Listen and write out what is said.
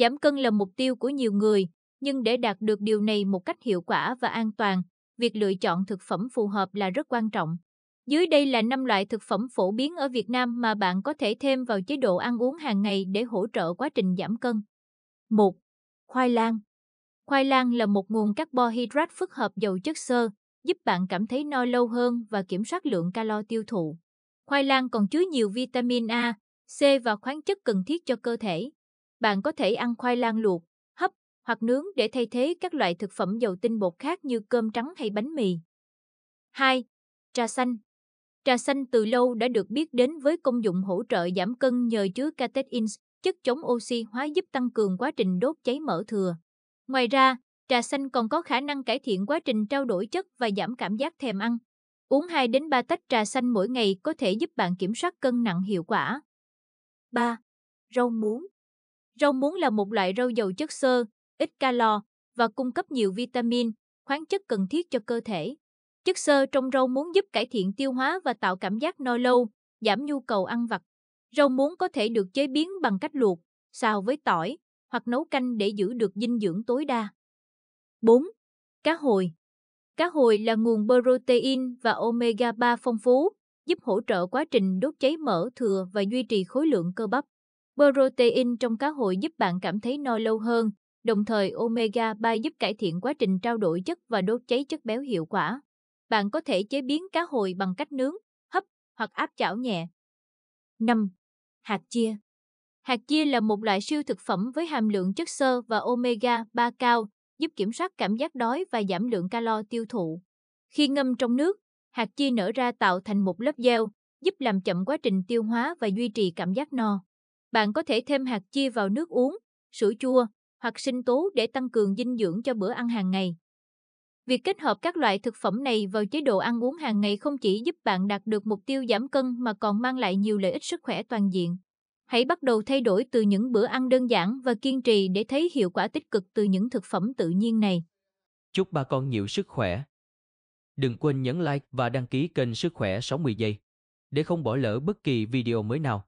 Giảm cân là mục tiêu của nhiều người, nhưng để đạt được điều này một cách hiệu quả và an toàn, việc lựa chọn thực phẩm phù hợp là rất quan trọng. Dưới đây là 5 loại thực phẩm phổ biến ở Việt Nam mà bạn có thể thêm vào chế độ ăn uống hàng ngày để hỗ trợ quá trình giảm cân. 1. Khoai lang Khoai lang là một nguồn carbohydrate phức hợp giàu chất xơ, giúp bạn cảm thấy no lâu hơn và kiểm soát lượng calo tiêu thụ. Khoai lang còn chứa nhiều vitamin A, C và khoáng chất cần thiết cho cơ thể. Bạn có thể ăn khoai lang luộc, hấp hoặc nướng để thay thế các loại thực phẩm dầu tinh bột khác như cơm trắng hay bánh mì. 2. Trà xanh Trà xanh từ lâu đã được biết đến với công dụng hỗ trợ giảm cân nhờ chứa catein, chất chống oxy hóa giúp tăng cường quá trình đốt cháy mỡ thừa. Ngoài ra, trà xanh còn có khả năng cải thiện quá trình trao đổi chất và giảm cảm giác thèm ăn. Uống 2 đến 3 tách trà xanh mỗi ngày có thể giúp bạn kiểm soát cân nặng hiệu quả. 3. Rau muống Rau muống là một loại rau giàu chất xơ, ít calo và cung cấp nhiều vitamin, khoáng chất cần thiết cho cơ thể. Chất xơ trong rau muống giúp cải thiện tiêu hóa và tạo cảm giác no lâu, giảm nhu cầu ăn vặt. Rau muống có thể được chế biến bằng cách luộc, xào với tỏi hoặc nấu canh để giữ được dinh dưỡng tối đa. 4. Cá hồi Cá hồi là nguồn protein và omega 3 phong phú, giúp hỗ trợ quá trình đốt cháy mỡ thừa và duy trì khối lượng cơ bắp. Protein trong cá hồi giúp bạn cảm thấy no lâu hơn, đồng thời omega 3 giúp cải thiện quá trình trao đổi chất và đốt cháy chất béo hiệu quả. Bạn có thể chế biến cá hồi bằng cách nướng, hấp hoặc áp chảo nhẹ. 5. Hạt chia Hạt chia là một loại siêu thực phẩm với hàm lượng chất xơ và omega 3 cao, giúp kiểm soát cảm giác đói và giảm lượng calo tiêu thụ. Khi ngâm trong nước, hạt chia nở ra tạo thành một lớp gel, giúp làm chậm quá trình tiêu hóa và duy trì cảm giác no. Bạn có thể thêm hạt chia vào nước uống, sữa chua hoặc sinh tố để tăng cường dinh dưỡng cho bữa ăn hàng ngày. Việc kết hợp các loại thực phẩm này vào chế độ ăn uống hàng ngày không chỉ giúp bạn đạt được mục tiêu giảm cân mà còn mang lại nhiều lợi ích sức khỏe toàn diện. Hãy bắt đầu thay đổi từ những bữa ăn đơn giản và kiên trì để thấy hiệu quả tích cực từ những thực phẩm tự nhiên này. Chúc bà con nhiều sức khỏe. Đừng quên nhấn like và đăng ký kênh Sức khỏe 60 giây để không bỏ lỡ bất kỳ video mới nào.